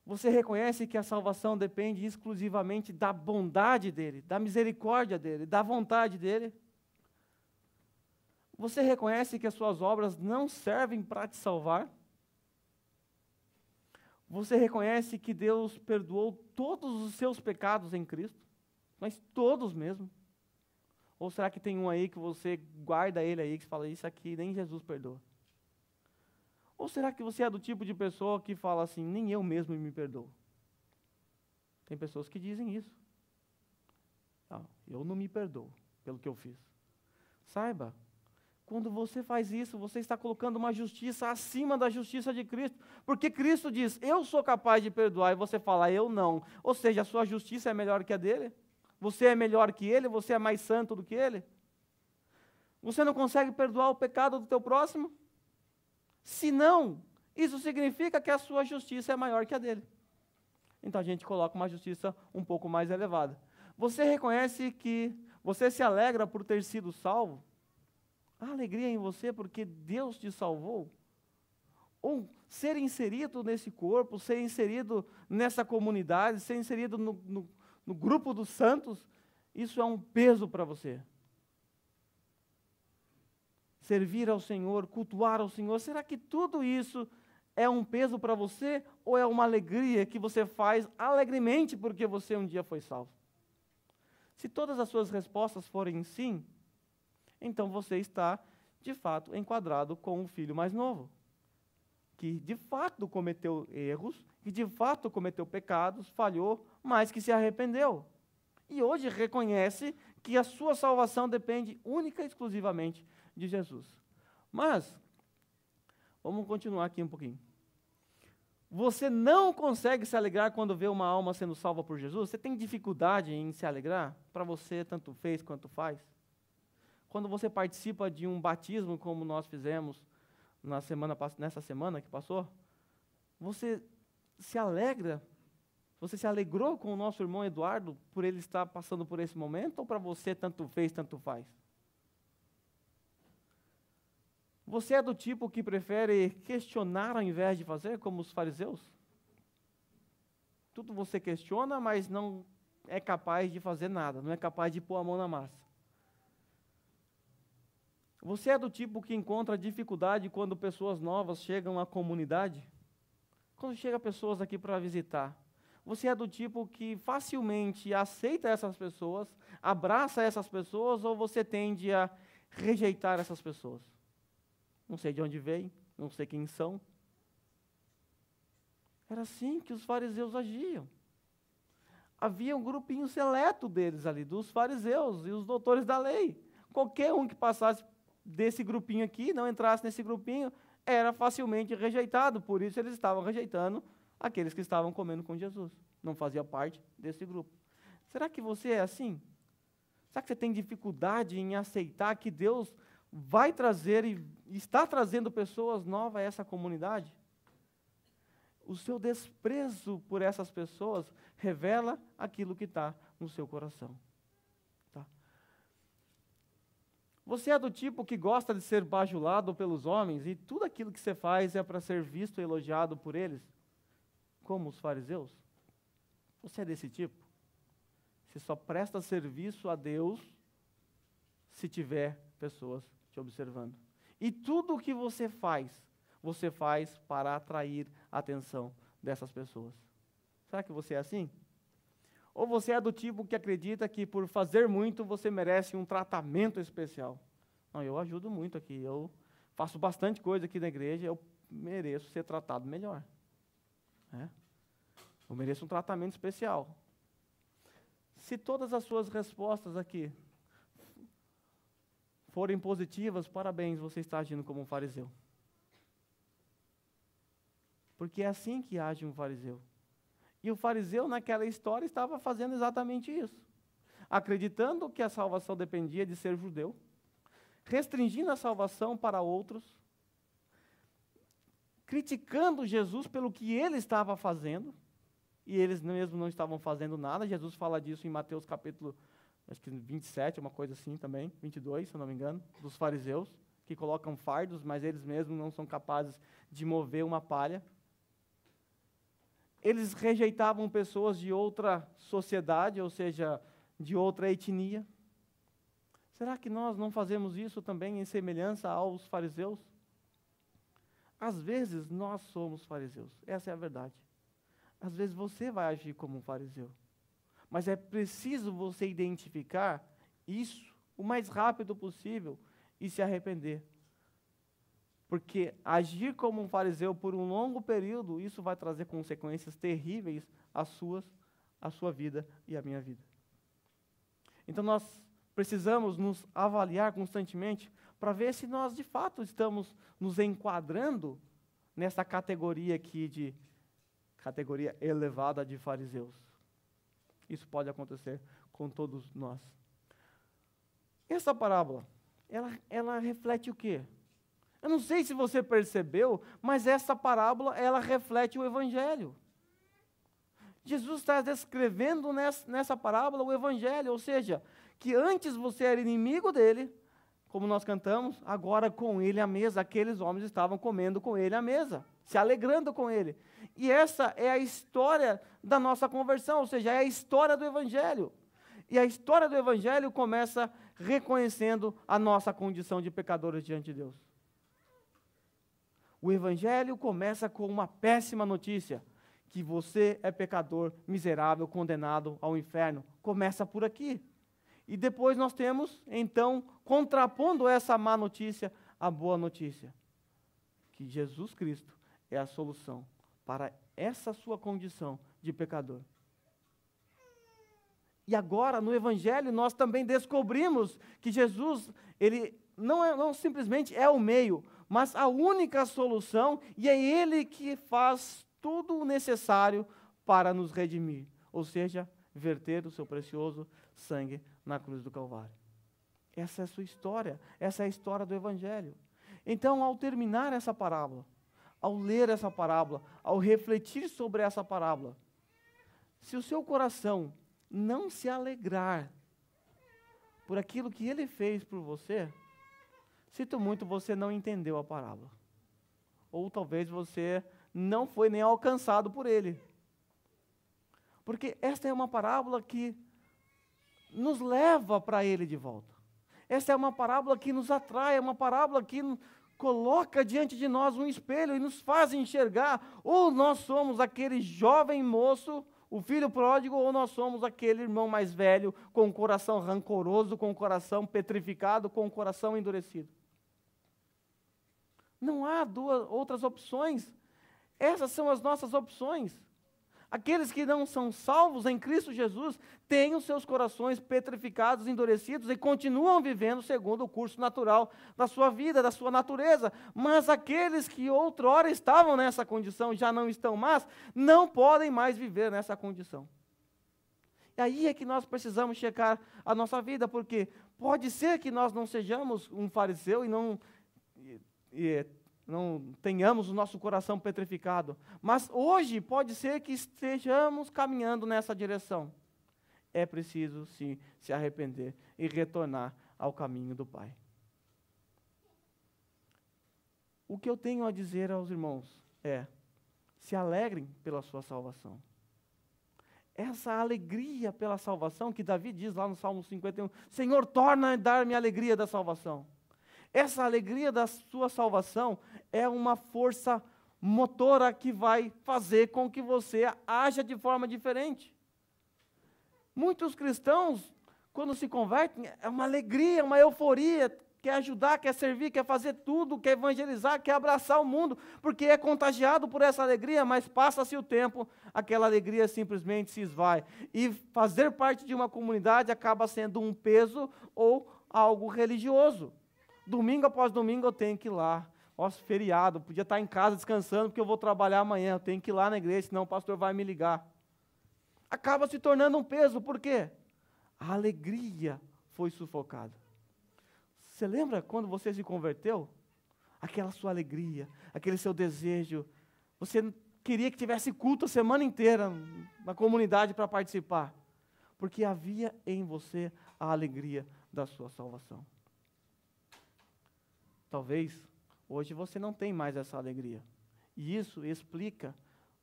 Você reconhece que a salvação depende exclusivamente da bondade dele, da misericórdia dele, da vontade dele? Você reconhece que as suas obras não servem para te salvar? Você reconhece que Deus perdoou todos os seus pecados em Cristo? Mas todos mesmo? Ou será que tem um aí que você guarda ele aí, que fala, isso aqui nem Jesus perdoa? Ou será que você é do tipo de pessoa que fala assim, nem eu mesmo me perdoo? Tem pessoas que dizem isso. Não, ah, eu não me perdoo pelo que eu fiz. Saiba, quando você faz isso, você está colocando uma justiça acima da justiça de Cristo. Porque Cristo diz: Eu sou capaz de perdoar, e você fala: Eu não. Ou seja, a sua justiça é melhor que a dele? Você é melhor que ele? Você é mais santo do que ele? Você não consegue perdoar o pecado do teu próximo? Se não, isso significa que a sua justiça é maior que a dele. Então a gente coloca uma justiça um pouco mais elevada. Você reconhece que você se alegra por ter sido salvo? Há alegria em você porque Deus te salvou? Ou ser inserido nesse corpo, ser inserido nessa comunidade, ser inserido no, no, no grupo dos santos, isso é um peso para você. Servir ao Senhor, cultuar ao Senhor, será que tudo isso é um peso para você ou é uma alegria que você faz alegremente porque você um dia foi salvo? Se todas as suas respostas forem sim, então você está, de fato, enquadrado com o filho mais novo, que de fato cometeu erros, que de fato cometeu pecados, falhou, mas que se arrependeu. E hoje reconhece que a sua salvação depende única e exclusivamente de Jesus. Mas, vamos continuar aqui um pouquinho. Você não consegue se alegrar quando vê uma alma sendo salva por Jesus? Você tem dificuldade em se alegrar? Para você, tanto fez quanto faz? Quando você participa de um batismo, como nós fizemos na semana, nessa semana que passou, você se alegra, você se alegrou com o nosso irmão Eduardo por ele estar passando por esse momento, ou para você tanto fez, tanto faz? Você é do tipo que prefere questionar ao invés de fazer, como os fariseus? Tudo você questiona, mas não é capaz de fazer nada, não é capaz de pôr a mão na massa. Você é do tipo que encontra dificuldade quando pessoas novas chegam à comunidade? Quando chegam pessoas aqui para visitar, você é do tipo que facilmente aceita essas pessoas, abraça essas pessoas ou você tende a rejeitar essas pessoas? Não sei de onde vem, não sei quem são. Era assim que os fariseus agiam. Havia um grupinho seleto deles ali, dos fariseus e os doutores da lei. Qualquer um que passasse desse grupinho aqui, não entrasse nesse grupinho, era facilmente rejeitado. Por isso eles estavam rejeitando aqueles que estavam comendo com Jesus. Não fazia parte desse grupo. Será que você é assim? Será que você tem dificuldade em aceitar que Deus vai trazer e está trazendo pessoas novas a essa comunidade? O seu desprezo por essas pessoas revela aquilo que está no seu coração. Você é do tipo que gosta de ser bajulado pelos homens e tudo aquilo que você faz é para ser visto e elogiado por eles, como os fariseus? Você é desse tipo? Você só presta serviço a Deus se tiver pessoas te observando. E tudo o que você faz, você faz para atrair a atenção dessas pessoas. Será que você é assim? Ou você é do tipo que acredita que por fazer muito você merece um tratamento especial? Não, eu ajudo muito aqui, eu faço bastante coisa aqui na igreja, eu mereço ser tratado melhor. É? Eu mereço um tratamento especial. Se todas as suas respostas aqui forem positivas, parabéns, você está agindo como um fariseu. Porque é assim que age um fariseu. E o fariseu, naquela história, estava fazendo exatamente isso. Acreditando que a salvação dependia de ser judeu, restringindo a salvação para outros, criticando Jesus pelo que ele estava fazendo, e eles mesmo não estavam fazendo nada. Jesus fala disso em Mateus capítulo acho que 27, uma coisa assim também, 22, se eu não me engano, dos fariseus, que colocam fardos, mas eles mesmos não são capazes de mover uma palha. Eles rejeitavam pessoas de outra sociedade, ou seja, de outra etnia. Será que nós não fazemos isso também em semelhança aos fariseus? Às vezes nós somos fariseus, essa é a verdade. Às vezes você vai agir como um fariseu. Mas é preciso você identificar isso o mais rápido possível e se arrepender. Porque agir como um fariseu por um longo período, isso vai trazer consequências terríveis às suas, à sua vida e à minha vida. Então nós precisamos nos avaliar constantemente para ver se nós de fato estamos nos enquadrando nessa categoria aqui de categoria elevada de fariseus. Isso pode acontecer com todos nós. Essa parábola, ela, ela reflete o quê? Eu não sei se você percebeu, mas essa parábola, ela reflete o evangelho. Jesus está descrevendo nessa, nessa parábola o evangelho, ou seja, que antes você era inimigo dele, como nós cantamos, agora com ele à mesa, aqueles homens estavam comendo com ele à mesa, se alegrando com ele. E essa é a história da nossa conversão, ou seja, é a história do evangelho. E a história do evangelho começa reconhecendo a nossa condição de pecadores diante de Deus. O evangelho começa com uma péssima notícia: que você é pecador, miserável, condenado ao inferno. Começa por aqui. E depois nós temos, então, contrapondo essa má notícia, a boa notícia: que Jesus Cristo é a solução para essa sua condição de pecador. E agora, no Evangelho, nós também descobrimos que Jesus, ele não, é, não simplesmente é o meio, mas a única solução, e é Ele que faz tudo o necessário para nos redimir, ou seja, verter o seu precioso sangue na cruz do Calvário. Essa é a sua história, essa é a história do Evangelho. Então, ao terminar essa parábola, ao ler essa parábola, ao refletir sobre essa parábola, se o seu coração não se alegrar por aquilo que ele fez por você, Sinto muito, você não entendeu a parábola. Ou talvez você não foi nem alcançado por ele. Porque esta é uma parábola que nos leva para ele de volta. Esta é uma parábola que nos atrai, é uma parábola que coloca diante de nós um espelho e nos faz enxergar ou nós somos aquele jovem moço, o filho pródigo, ou nós somos aquele irmão mais velho com o coração rancoroso, com o coração petrificado, com o coração endurecido. Não há duas, outras opções. Essas são as nossas opções. Aqueles que não são salvos em Cristo Jesus têm os seus corações petrificados, endurecidos e continuam vivendo segundo o curso natural da sua vida, da sua natureza. Mas aqueles que outrora estavam nessa condição, já não estão mais, não podem mais viver nessa condição. E aí é que nós precisamos checar a nossa vida, porque pode ser que nós não sejamos um fariseu e não e, eh, não tenhamos o nosso coração petrificado. Mas hoje pode ser que estejamos caminhando nessa direção. É preciso, sim, se arrepender e retornar ao caminho do Pai. O que eu tenho a dizer aos irmãos é: se alegrem pela sua salvação. Essa alegria pela salvação que Davi diz lá no Salmo 51, Senhor, torna a dar-me a alegria da salvação. Essa alegria da sua salvação é uma força motora que vai fazer com que você haja de forma diferente. Muitos cristãos, quando se convertem, é uma alegria, uma euforia, quer ajudar, quer servir, quer fazer tudo, quer evangelizar, quer abraçar o mundo, porque é contagiado por essa alegria, mas passa-se o tempo, aquela alegria simplesmente se esvai. E fazer parte de uma comunidade acaba sendo um peso ou algo religioso. Domingo após domingo eu tenho que ir lá. Nossa, feriado, podia estar em casa descansando porque eu vou trabalhar amanhã, eu tenho que ir lá na igreja, senão o pastor vai me ligar. Acaba se tornando um peso, por quê? A alegria foi sufocada. Você lembra quando você se converteu? Aquela sua alegria, aquele seu desejo. Você queria que tivesse culto a semana inteira na comunidade para participar, porque havia em você a alegria da sua salvação. Talvez hoje você não tem mais essa alegria. E isso explica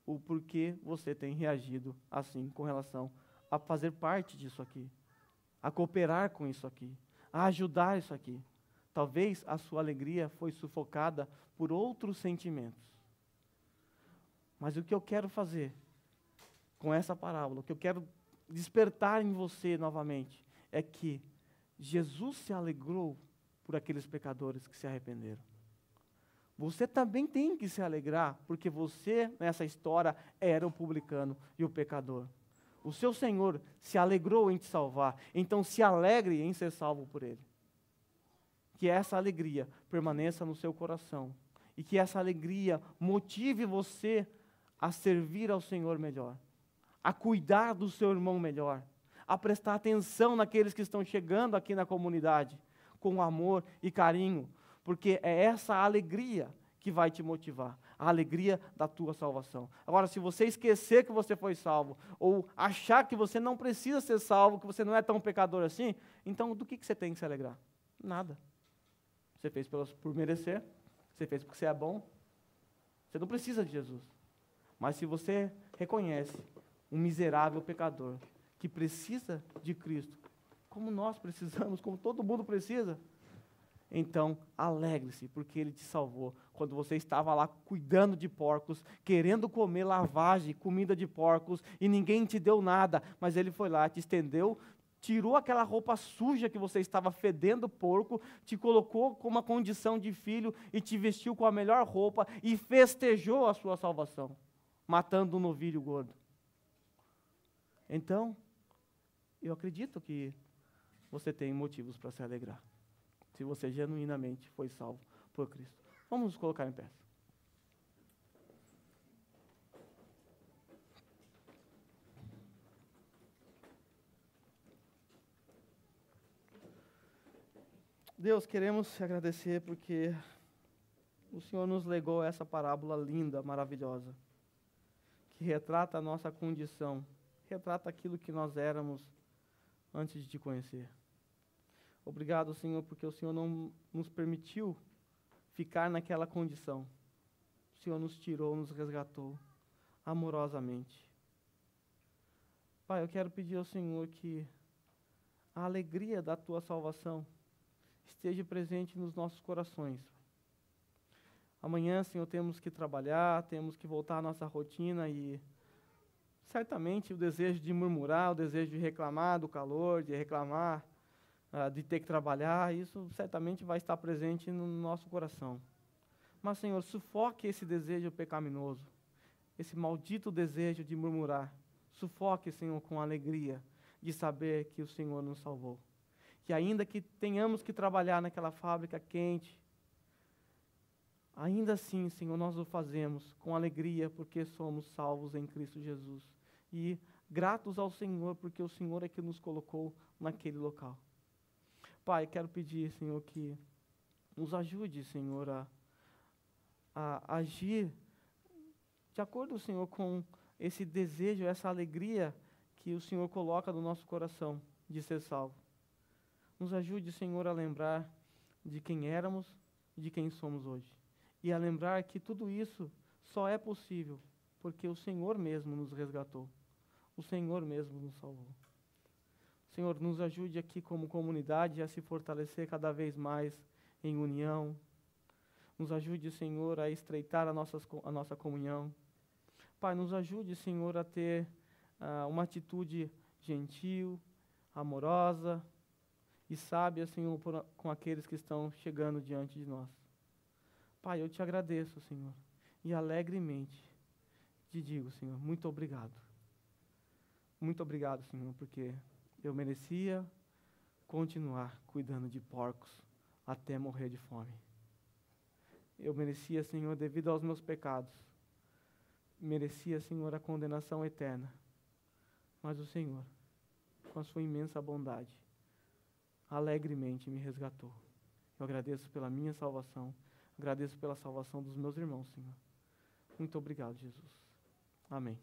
o porquê você tem reagido assim com relação a fazer parte disso aqui, a cooperar com isso aqui, a ajudar isso aqui. Talvez a sua alegria foi sufocada por outros sentimentos. Mas o que eu quero fazer com essa parábola, o que eu quero despertar em você novamente, é que Jesus se alegrou por aqueles pecadores que se arrependeram. Você também tem que se alegrar, porque você, nessa história, era o publicano e o pecador. O seu Senhor se alegrou em te salvar, então se alegre em ser salvo por Ele. Que essa alegria permaneça no seu coração e que essa alegria motive você a servir ao Senhor melhor, a cuidar do seu irmão melhor, a prestar atenção naqueles que estão chegando aqui na comunidade com amor e carinho, porque é essa alegria que vai te motivar, a alegria da tua salvação. Agora, se você esquecer que você foi salvo, ou achar que você não precisa ser salvo, que você não é tão pecador assim, então do que, que você tem que se alegrar? Nada. Você fez por merecer, você fez porque você é bom, você não precisa de Jesus. Mas se você reconhece um miserável pecador que precisa de Cristo como nós precisamos, como todo mundo precisa. Então, alegre-se, porque ele te salvou. Quando você estava lá cuidando de porcos, querendo comer lavagem, comida de porcos, e ninguém te deu nada, mas ele foi lá, te estendeu, tirou aquela roupa suja que você estava fedendo porco, te colocou com uma condição de filho e te vestiu com a melhor roupa e festejou a sua salvação, matando um novilho gordo. Então, eu acredito que você tem motivos para se alegrar. Se você genuinamente foi salvo por Cristo. Vamos nos colocar em pé. Deus, queremos te agradecer porque o Senhor nos legou essa parábola linda, maravilhosa, que retrata a nossa condição, retrata aquilo que nós éramos antes de te conhecer. Obrigado, Senhor, porque o Senhor não nos permitiu ficar naquela condição. O Senhor nos tirou, nos resgatou amorosamente. Pai, eu quero pedir ao Senhor que a alegria da tua salvação esteja presente nos nossos corações. Amanhã, Senhor, temos que trabalhar, temos que voltar à nossa rotina e certamente o desejo de murmurar, o desejo de reclamar do calor, de reclamar uh, de ter que trabalhar, isso certamente vai estar presente no nosso coração. Mas, Senhor, sufoque esse desejo pecaminoso, esse maldito desejo de murmurar. Sufoque, Senhor, com alegria de saber que o Senhor nos salvou. Que ainda que tenhamos que trabalhar naquela fábrica quente, Ainda assim, Senhor, nós o fazemos com alegria, porque somos salvos em Cristo Jesus. E gratos ao Senhor, porque o Senhor é que nos colocou naquele local. Pai, quero pedir, Senhor, que nos ajude, Senhor, a, a agir de acordo, Senhor, com esse desejo, essa alegria que o Senhor coloca no nosso coração de ser salvo. Nos ajude, Senhor, a lembrar de quem éramos e de quem somos hoje e a lembrar que tudo isso só é possível porque o Senhor mesmo nos resgatou. O Senhor mesmo nos salvou. Senhor, nos ajude aqui como comunidade a se fortalecer cada vez mais em união. Nos ajude, Senhor, a estreitar a, nossas, a nossa comunhão. Pai, nos ajude, Senhor, a ter uh, uma atitude gentil, amorosa e sábia, Senhor, por, com aqueles que estão chegando diante de nós. Pai, eu te agradeço, Senhor, e alegremente te digo, Senhor, muito obrigado. Muito obrigado, Senhor, porque eu merecia continuar cuidando de porcos até morrer de fome. Eu merecia, Senhor, devido aos meus pecados, merecia, Senhor, a condenação eterna. Mas o Senhor, com a sua imensa bondade, alegremente me resgatou. Eu agradeço pela minha salvação Agradeço pela salvação dos meus irmãos, Senhor. Muito obrigado, Jesus. Amém.